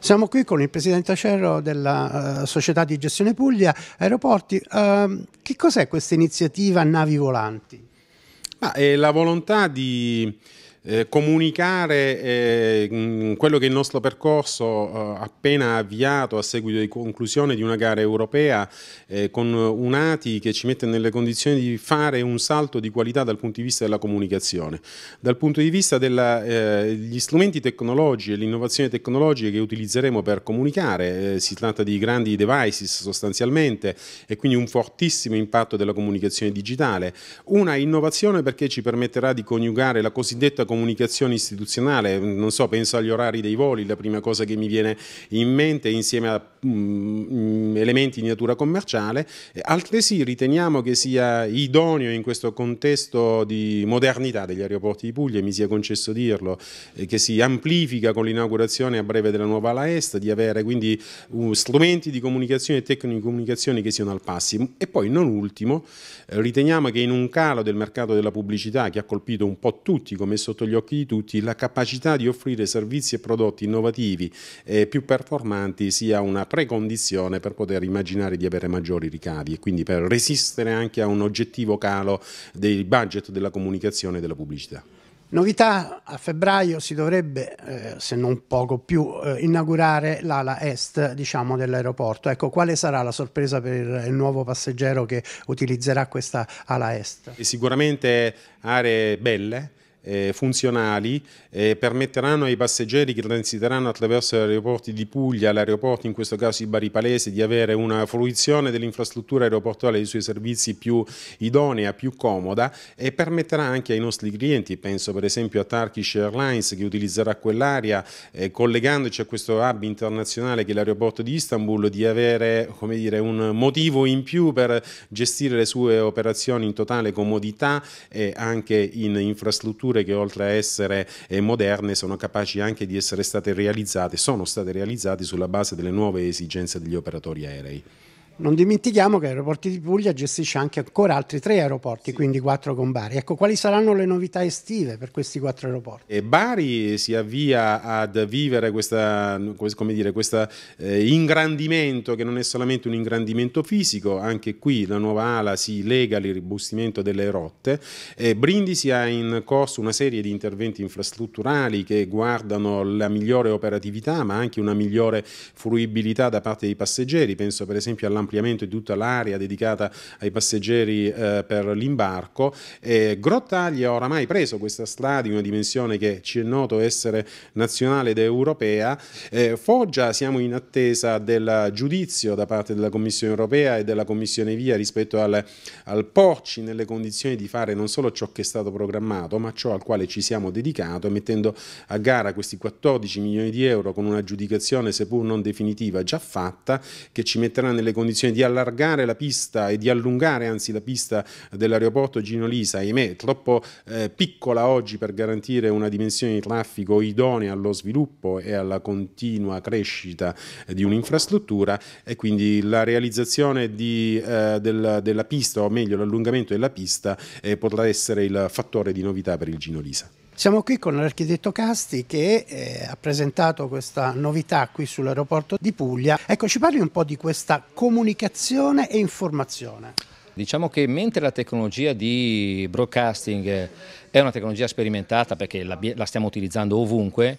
Siamo qui con il presidente Acerro della uh, società di gestione Puglia Aeroporti. Uh, che cos'è questa iniziativa Navi Volanti? Ah, è la volontà di eh, comunicare eh, mm, quello che è il nostro percorso eh, appena avviato a seguito di conclusione di una gara europea eh, con Unati che ci mette nelle condizioni di fare un salto di qualità dal punto di vista della comunicazione. Dal punto di vista degli eh, strumenti tecnologici e l'innovazione tecnologica che utilizzeremo per comunicare, eh, si tratta di grandi devices sostanzialmente e quindi un fortissimo impatto della comunicazione digitale. Una innovazione perché ci permetterà di coniugare la cosiddetta comunicazione istituzionale, non so, penso agli orari dei voli, la prima cosa che mi viene in mente insieme a mh, mm, mm, elementi di natura commerciale, eh, altresì riteniamo che sia idoneo in questo contesto di modernità degli aeroporti di Puglia, mi sia concesso dirlo, eh, che si amplifica con l'inaugurazione a breve della nuova ala est, di avere quindi uh, strumenti di comunicazione e tecniche di comunicazione che siano al passi. E poi non ultimo, eh, riteniamo che in un calo del mercato della pubblicità che ha colpito un po' tutti come sottolineato, sotto gli occhi di tutti la capacità di offrire servizi e prodotti innovativi e più performanti sia una precondizione per poter immaginare di avere maggiori ricavi e quindi per resistere anche a un oggettivo calo dei budget della comunicazione e della pubblicità. Novità, a febbraio si dovrebbe, eh, se non poco più, eh, inaugurare l'ala est diciamo, dell'aeroporto. Ecco, quale sarà la sorpresa per il nuovo passeggero che utilizzerà questa ala est? E sicuramente aree belle, eh, funzionali eh, permetteranno ai passeggeri che transiteranno attraverso gli aeroporti di Puglia, l'aeroporto in questo caso di Bari Palese, di avere una fruizione dell'infrastruttura aeroportuale e dei suoi servizi più idonea, più comoda e permetterà anche ai nostri clienti, penso per esempio a Turkish Airlines che utilizzerà quell'area eh, collegandoci a questo hub internazionale che è l'aeroporto di Istanbul, di avere dire, un motivo in più per gestire le sue operazioni in totale comodità e anche in infrastrutture strutture che oltre a essere eh, moderne sono capaci anche di essere state realizzate, sono state realizzate sulla base delle nuove esigenze degli operatori aerei. Non dimentichiamo che Aeroporti di Puglia gestisce anche ancora altri tre aeroporti, sì. quindi quattro con Bari. Ecco, quali saranno le novità estive per questi quattro aeroporti? E eh, Bari si avvia ad vivere questo eh, ingrandimento che non è solamente un ingrandimento fisico, anche qui la nuova ala si lega all'irribustimento delle rotte. E eh, Brindisi ha in corso una serie di interventi infrastrutturali che guardano la migliore operatività ma anche una migliore fruibilità da parte dei passeggeri, penso per esempio all'ampliamento ampliamento di tutta l'area dedicata ai passeggeri eh, per l'imbarco. Eh, Grottaglia ha oramai preso questa strada di una dimensione che ci è noto essere nazionale ed europea. Eh, Foggia siamo in attesa del giudizio da parte della Commissione europea e della Commissione Via rispetto al, al porci nelle condizioni di fare non solo ciò che è stato programmato, ma ciò al quale ci siamo dedicato, mettendo a gara questi 14 milioni di euro con una giudicazione seppur non definitiva già fatta, che ci metterà nelle condizioni condizione di allargare la pista e di allungare anzi la pista dell'aeroporto Gino Lisa, ahimè troppo eh, piccola oggi per garantire una dimensione di traffico idonea allo sviluppo e alla continua crescita di un'infrastruttura e quindi la realizzazione di, eh, del, della pista o meglio l'allungamento della pista eh, potrà essere il fattore di novità per il Gino Lisa. Siamo qui con l'architetto Casti che eh, ha presentato questa novità qui sull'aeroporto di Puglia. Ecco, ci parli un po' di questa comunicazione e informazione. Diciamo che mentre la tecnologia di broadcasting eh, è una tecnologia sperimentata perché la, la stiamo utilizzando ovunque,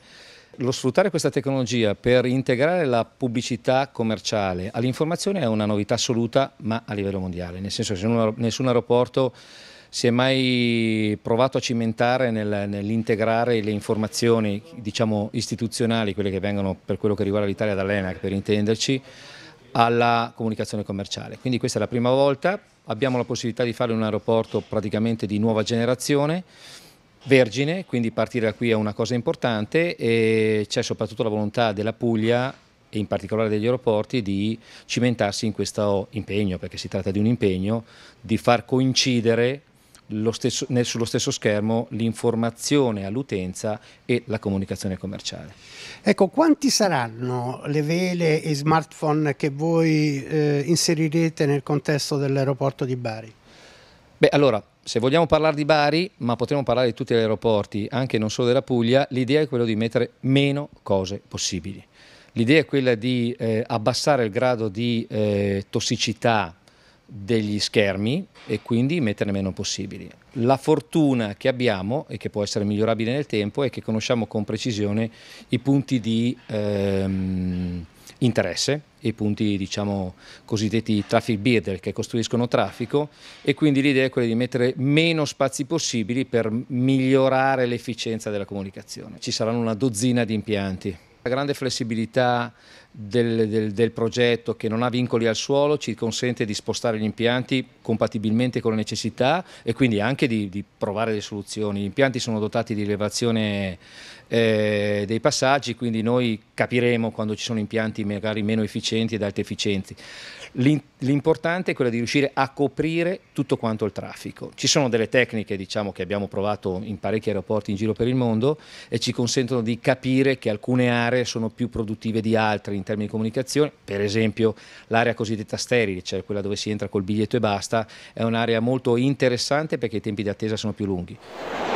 lo sfruttare questa tecnologia per integrare la pubblicità commerciale all'informazione è una novità assoluta ma a livello mondiale, nel senso che nessun aeroporto si è mai provato a cimentare nel, nell'integrare le informazioni diciamo, istituzionali, quelle che vengono per quello che riguarda l'Italia dall'ENAC per intenderci, alla comunicazione commerciale. Quindi questa è la prima volta, abbiamo la possibilità di fare un aeroporto praticamente di nuova generazione, vergine, quindi partire da qui è una cosa importante e c'è soprattutto la volontà della Puglia e in particolare degli aeroporti di cimentarsi in questo impegno, perché si tratta di un impegno, di far coincidere stesso, nel, sullo stesso schermo l'informazione all'utenza e la comunicazione commerciale. Ecco, quanti saranno le vele e smartphone che voi eh, inserirete nel contesto dell'aeroporto di Bari? Beh, allora, se vogliamo parlare di Bari, ma potremmo parlare di tutti gli aeroporti, anche non solo della Puglia, l'idea è quella di mettere meno cose possibili. L'idea è quella di eh, abbassare il grado di eh, tossicità degli schermi e quindi metterne meno possibili. La fortuna che abbiamo e che può essere migliorabile nel tempo è che conosciamo con precisione i punti di ehm, interesse, i punti diciamo cosiddetti traffic builder che costruiscono traffico e quindi l'idea è quella di mettere meno spazi possibili per migliorare l'efficienza della comunicazione. Ci saranno una dozzina di impianti. La grande flessibilità del, del, del, progetto che non ha vincoli al suolo ci consente di spostare gli impianti compatibilmente con le necessità e quindi anche di, di provare le soluzioni. Gli impianti sono dotati di rilevazione eh, dei passaggi, quindi noi capiremo quando ci sono impianti magari meno efficienti ed alte efficienti. L'importante è quello di riuscire a coprire tutto quanto il traffico. Ci sono delle tecniche diciamo, che abbiamo provato in parecchi aeroporti in giro per il mondo e ci consentono di capire che alcune aree sono più produttive di altre in termini di comunicazione, per esempio l'area cosiddetta sterile, cioè quella dove si entra col biglietto e basta, è un'area molto interessante perché i tempi di attesa sono più lunghi.